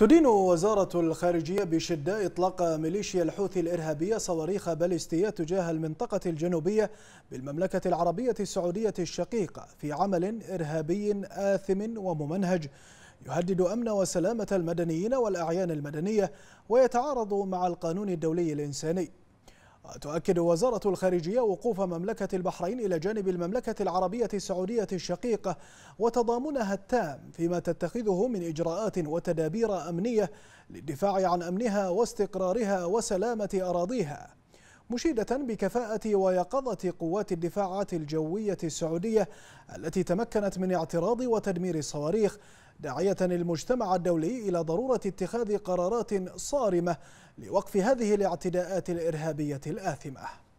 تدين وزارة الخارجية بشدة إطلاق ميليشيا الحوثي الإرهابية صواريخ باليستية تجاه المنطقة الجنوبية بالمملكة العربية السعودية الشقيقة في عمل إرهابي آثم وممنهج يهدد أمن وسلامة المدنيين والأعيان المدنية ويتعارض مع القانون الدولي الإنساني تؤكد وزارة الخارجية وقوف مملكة البحرين إلى جانب المملكة العربية السعودية الشقيقة وتضامنها التام فيما تتخذه من إجراءات وتدابير أمنية للدفاع عن أمنها واستقرارها وسلامة أراضيها مشيدة بكفاءة ويقظة قوات الدفاعات الجوية السعودية التي تمكنت من اعتراض وتدمير الصواريخ داعية المجتمع الدولي إلى ضرورة اتخاذ قرارات صارمة لوقف هذه الاعتداءات الإرهابية الآثمة